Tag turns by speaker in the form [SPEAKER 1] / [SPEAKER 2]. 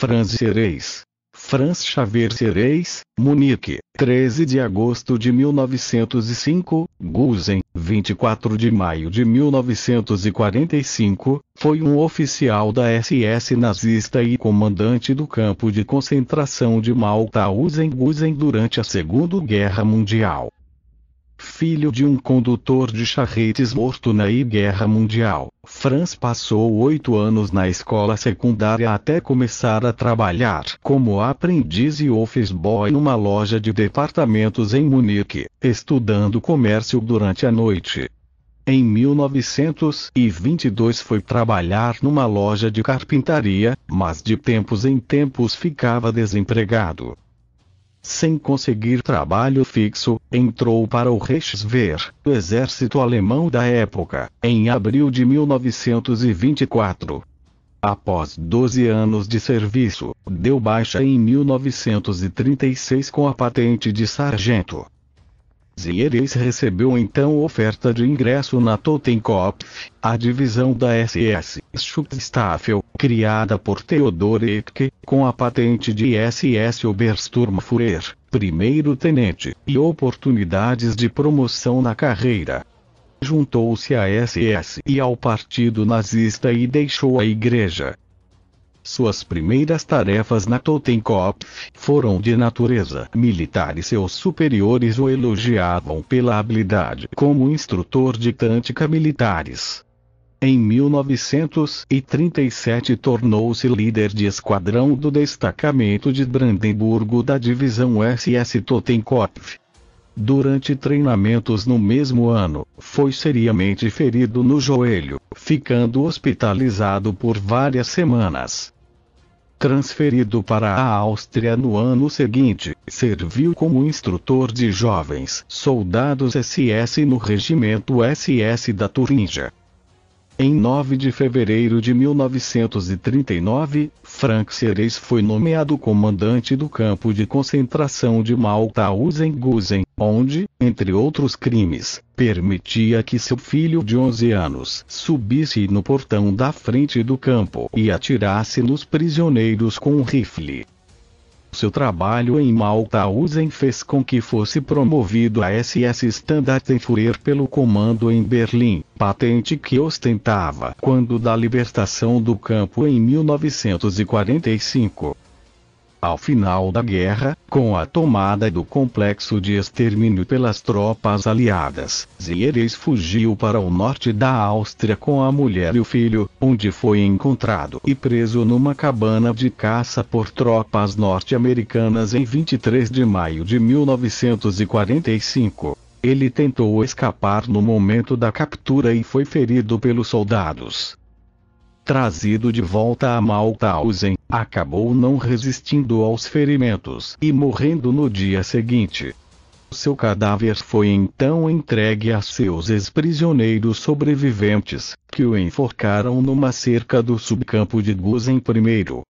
[SPEAKER 1] Franz Sereis. Franz Xavier Sereis, Munique, 13 de agosto de 1905, Gusen, 24 de maio de 1945, foi um oficial da SS nazista e comandante do campo de concentração de Mauthausen-Gusen durante a Segunda Guerra Mundial filho de um condutor de charretes morto na I Guerra Mundial. Franz passou oito anos na escola secundária até começar a trabalhar como aprendiz e office boy numa loja de departamentos em Munique, estudando comércio durante a noite. Em 1922 foi trabalhar numa loja de carpintaria, mas de tempos em tempos ficava desempregado sem conseguir trabalho fixo, entrou para o Reichswehr, o exército alemão da época, em abril de 1924. Após 12 anos de serviço, deu baixa em 1936 com a patente de sargento. Zieres recebeu então oferta de ingresso na Totenkopf, a divisão da SS Schutzstaffel, criada por Theodor Eck, com a patente de SS Obersturmführer, primeiro-tenente, e oportunidades de promoção na carreira. Juntou-se à SS e ao partido nazista e deixou a igreja. Suas primeiras tarefas na Totenkopf foram de natureza militar e seus superiores o elogiavam pela habilidade como instrutor de tântica militares. Em 1937 tornou-se líder de esquadrão do destacamento de Brandenburgo da divisão SS Totenkopf. Durante treinamentos no mesmo ano, foi seriamente ferido no joelho, ficando hospitalizado por várias semanas transferido para a Áustria no ano seguinte, serviu como instrutor de jovens soldados SS no regimento SS da Turingia. Em 9 de fevereiro de 1939, Frank Sereis foi nomeado comandante do campo de concentração de Mauthausen-Gusen, onde, entre outros crimes, permitia que seu filho de 11 anos subisse no portão da frente do campo e atirasse nos prisioneiros com um rifle. Seu trabalho em Mauthausen fez com que fosse promovido a SS Standartenführer pelo comando em Berlim, patente que ostentava quando da libertação do campo em 1945. Ao final da guerra, com a tomada do complexo de extermínio pelas tropas aliadas, Zieres fugiu para o norte da Áustria com a mulher e o filho, onde foi encontrado e preso numa cabana de caça por tropas norte-americanas em 23 de maio de 1945. Ele tentou escapar no momento da captura e foi ferido pelos soldados trazido de volta a Malthausen, acabou não resistindo aos ferimentos e morrendo no dia seguinte. Seu cadáver foi então entregue a seus ex-prisioneiros sobreviventes, que o enforcaram numa cerca do subcampo de Gusen I.